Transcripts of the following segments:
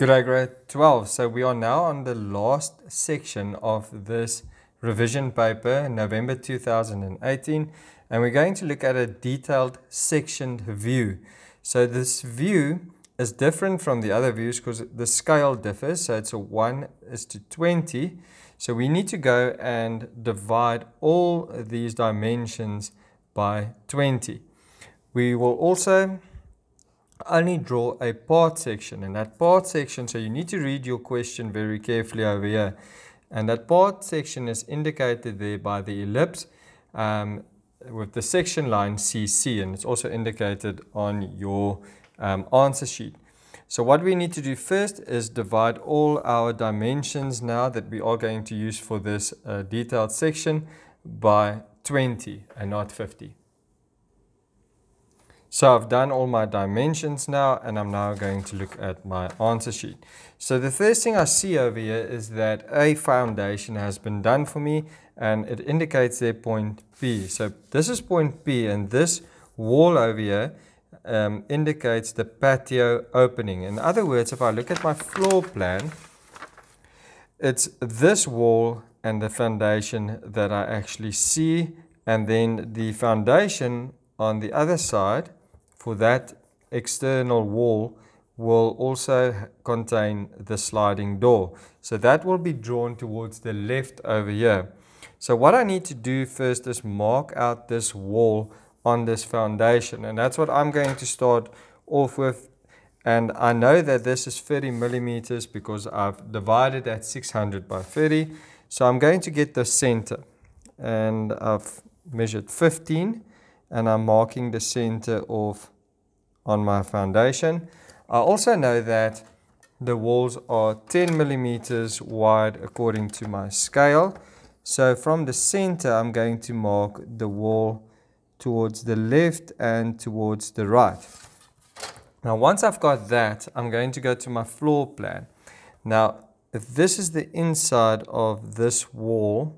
Good day, grade 12. So we are now on the last section of this revision paper, November 2018, and we're going to look at a detailed sectioned view. So this view is different from the other views because the scale differs. So it's a 1 is to 20. So we need to go and divide all these dimensions by 20. We will also only draw a part section and that part section so you need to read your question very carefully over here and that part section is indicated there by the ellipse um, with the section line CC and it's also indicated on your um, answer sheet. So what we need to do first is divide all our dimensions now that we are going to use for this uh, detailed section by 20 and not 50. So I've done all my dimensions now and I'm now going to look at my answer sheet. So the first thing I see over here is that a foundation has been done for me and it indicates their point P. So this is point P and this wall over here um, indicates the patio opening. In other words, if I look at my floor plan, it's this wall and the foundation that I actually see and then the foundation on the other side for that external wall will also contain the sliding door. So that will be drawn towards the left over here. So what I need to do first is mark out this wall on this foundation and that's what I'm going to start off with and I know that this is 30 millimeters because I've divided at 600 by 30 so I'm going to get the center and I've measured 15 and I'm marking the center of on my foundation. I also know that the walls are 10 millimeters wide according to my scale. So from the center, I'm going to mark the wall towards the left and towards the right. Now, once I've got that, I'm going to go to my floor plan. Now, if this is the inside of this wall,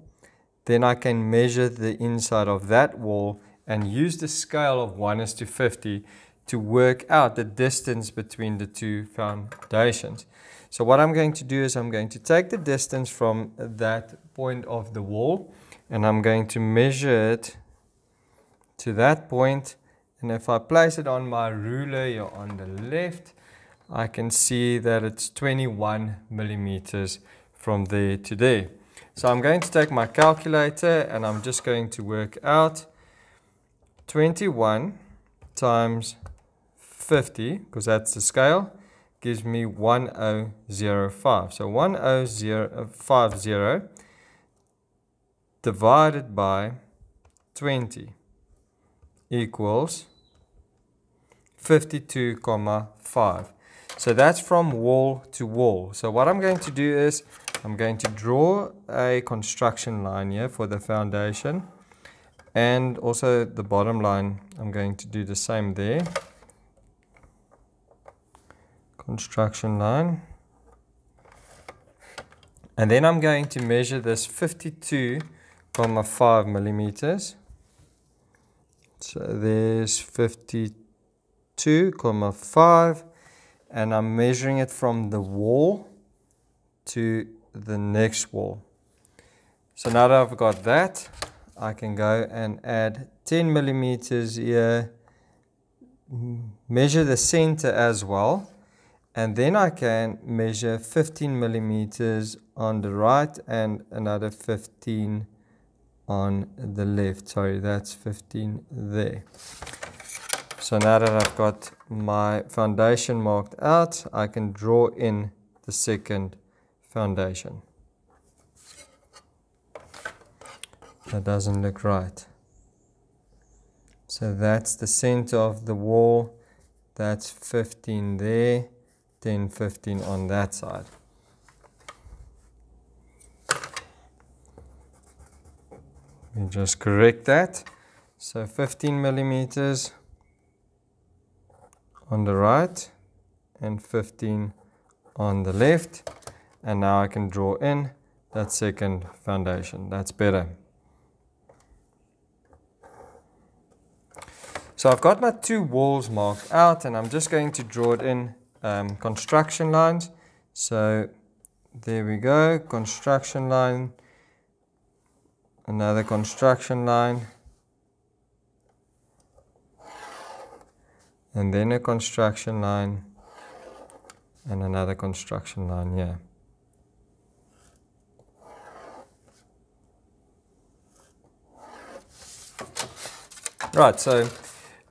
then I can measure the inside of that wall and use the scale of 1 is to 50 to work out the distance between the two foundations. So what I'm going to do is I'm going to take the distance from that point of the wall and I'm going to measure it to that point and if I place it on my ruler here on the left I can see that it's 21 millimeters from there to there. So I'm going to take my calculator and I'm just going to work out 21 times 50, because that's the scale, gives me 1005. So 1050 uh, divided by 20 equals 52,5. So that's from wall to wall. So what I'm going to do is I'm going to draw a construction line here for the foundation and also the bottom line I'm going to do the same there construction line and then I'm going to measure this 52.5 millimeters so there's 52.5 and I'm measuring it from the wall to the next wall so now that I've got that I can go and add 10 millimeters here, measure the center as well, and then I can measure 15 millimeters on the right and another 15 on the left. Sorry, that's 15 there. So now that I've got my foundation marked out, I can draw in the second foundation. That doesn't look right. So that's the center of the wall. That's 15 there, 10, 15 on that side. We just correct that. So 15 millimeters on the right and 15 on the left. And now I can draw in that second foundation. That's better. So I've got my two walls marked out and I'm just going to draw it in um, construction lines. So there we go, construction line, another construction line, and then a construction line, and another construction line here. Right, so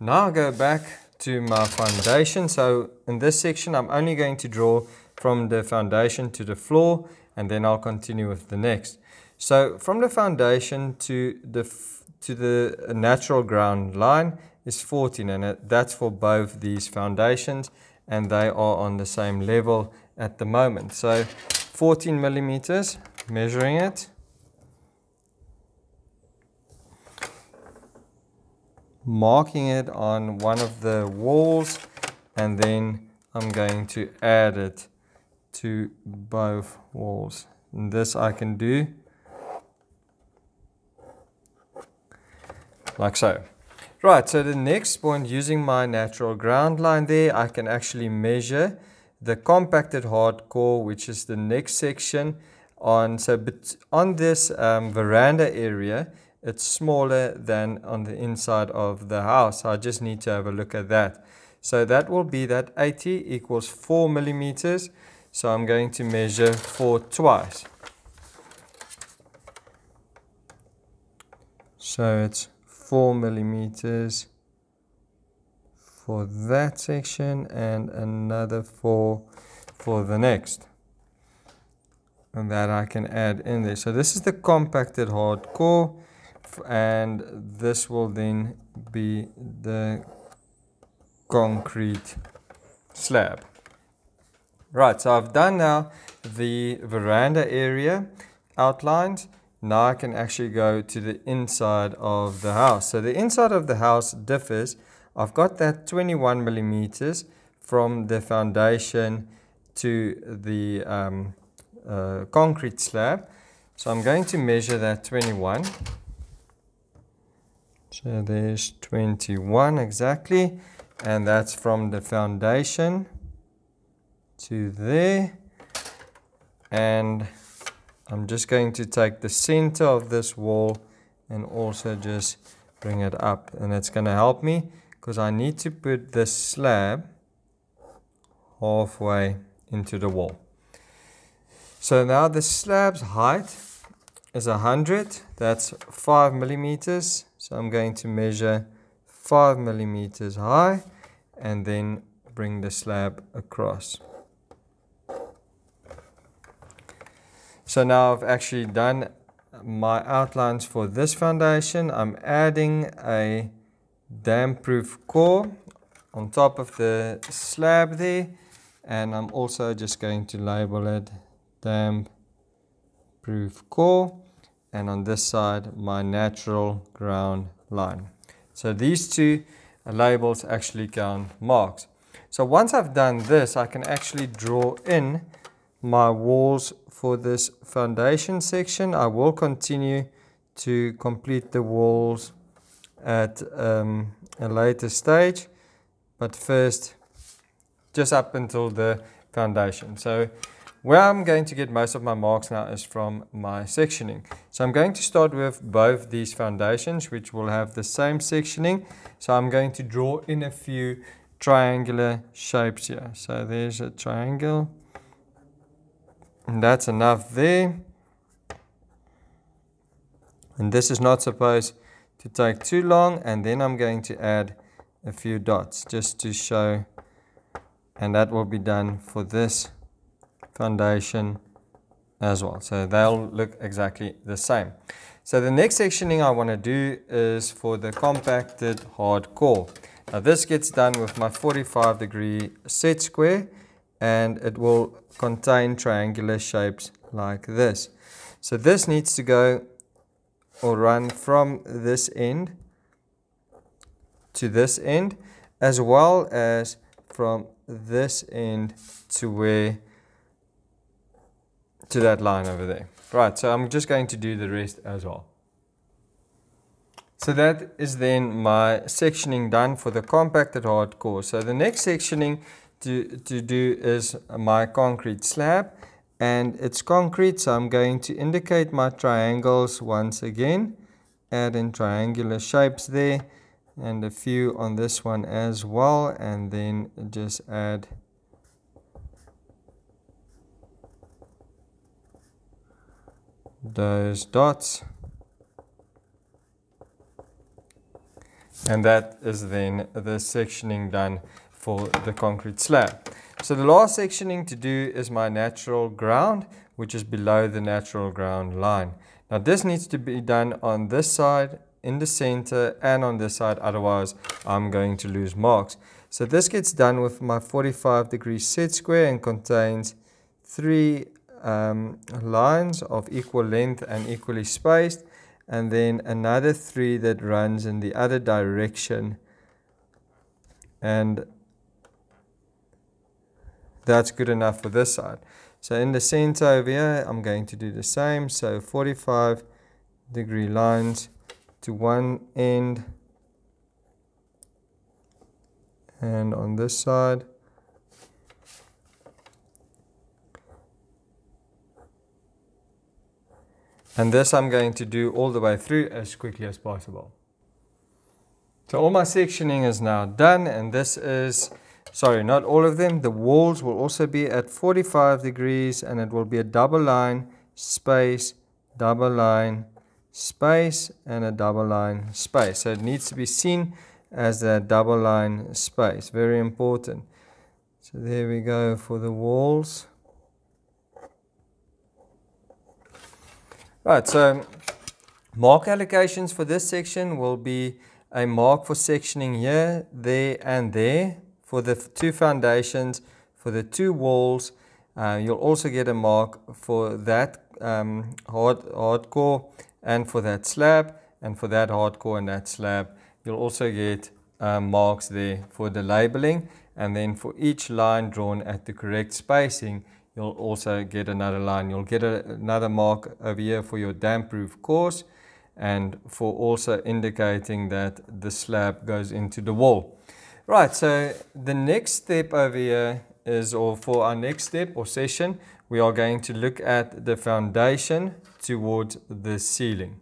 now I go back to my foundation. So in this section, I'm only going to draw from the foundation to the floor, and then I'll continue with the next. So from the foundation to the to the natural ground line is 14, and it, that's for both these foundations, and they are on the same level at the moment. So 14 millimeters, measuring it, marking it on one of the walls and then I'm going to add it to both walls. And this I can do like so. Right, so the next point, using my natural ground line there, I can actually measure the compacted hardcore, which is the next section on. So on this um, veranda area, it's smaller than on the inside of the house. I just need to have a look at that. So that will be that 80 equals 4 millimeters. So I'm going to measure 4 twice. So it's 4 millimeters for that section and another 4 for the next and that I can add in there. So this is the compacted hardcore and this will then be the concrete slab. Right, so I've done now the veranda area outlines. Now I can actually go to the inside of the house. So the inside of the house differs. I've got that 21 millimeters from the foundation to the um, uh, concrete slab. So I'm going to measure that 21. So there's 21 exactly, and that's from the foundation to there. And I'm just going to take the center of this wall and also just bring it up. And that's going to help me because I need to put this slab halfway into the wall. So now the slab's height is 100, that's 5 millimeters so I'm going to measure 5 millimeters high and then bring the slab across. So now I've actually done my outlines for this foundation. I'm adding a damp proof core on top of the slab there and I'm also just going to label it damp proof core and on this side my natural ground line. So these two labels actually count marks. So once I've done this, I can actually draw in my walls for this foundation section. I will continue to complete the walls at um, a later stage, but first just up until the foundation. So where I'm going to get most of my marks now is from my sectioning. So I'm going to start with both these foundations which will have the same sectioning. So I'm going to draw in a few triangular shapes here. So there's a triangle. And that's enough there. And this is not supposed to take too long. And then I'm going to add a few dots just to show. And that will be done for this foundation as well. So they'll look exactly the same. So the next sectioning I want to do is for the compacted hard core. Now this gets done with my 45 degree set square and it will contain triangular shapes like this. So this needs to go or run from this end to this end as well as from this end to where to that line over there. Right, so I'm just going to do the rest as well. So that is then my sectioning done for the compacted hardcore. So the next sectioning to, to do is my concrete slab and it's concrete so I'm going to indicate my triangles once again. Add in triangular shapes there and a few on this one as well and then just add those dots. And that is then the sectioning done for the concrete slab. So the last sectioning to do is my natural ground, which is below the natural ground line. Now this needs to be done on this side, in the center, and on this side, otherwise I'm going to lose marks. So this gets done with my 45 degree set square and contains three um, lines of equal length and equally spaced and then another three that runs in the other direction and that's good enough for this side. So in the center over here, I'm going to do the same. So 45 degree lines to one end and on this side And this I'm going to do all the way through as quickly as possible. So all my sectioning is now done and this is, sorry, not all of them. The walls will also be at 45 degrees and it will be a double line, space, double line, space and a double line, space. So it needs to be seen as a double line space, very important. So there we go for the walls. Right, so mark allocations for this section will be a mark for sectioning here, there and there for the two foundations, for the two walls. Uh, you'll also get a mark for that um, hard, hardcore and for that slab and for that hardcore and that slab. You'll also get um, marks there for the labeling and then for each line drawn at the correct spacing you'll also get another line. You'll get a, another mark over here for your damp proof course and for also indicating that the slab goes into the wall. Right, so the next step over here is, or for our next step or session, we are going to look at the foundation towards the ceiling.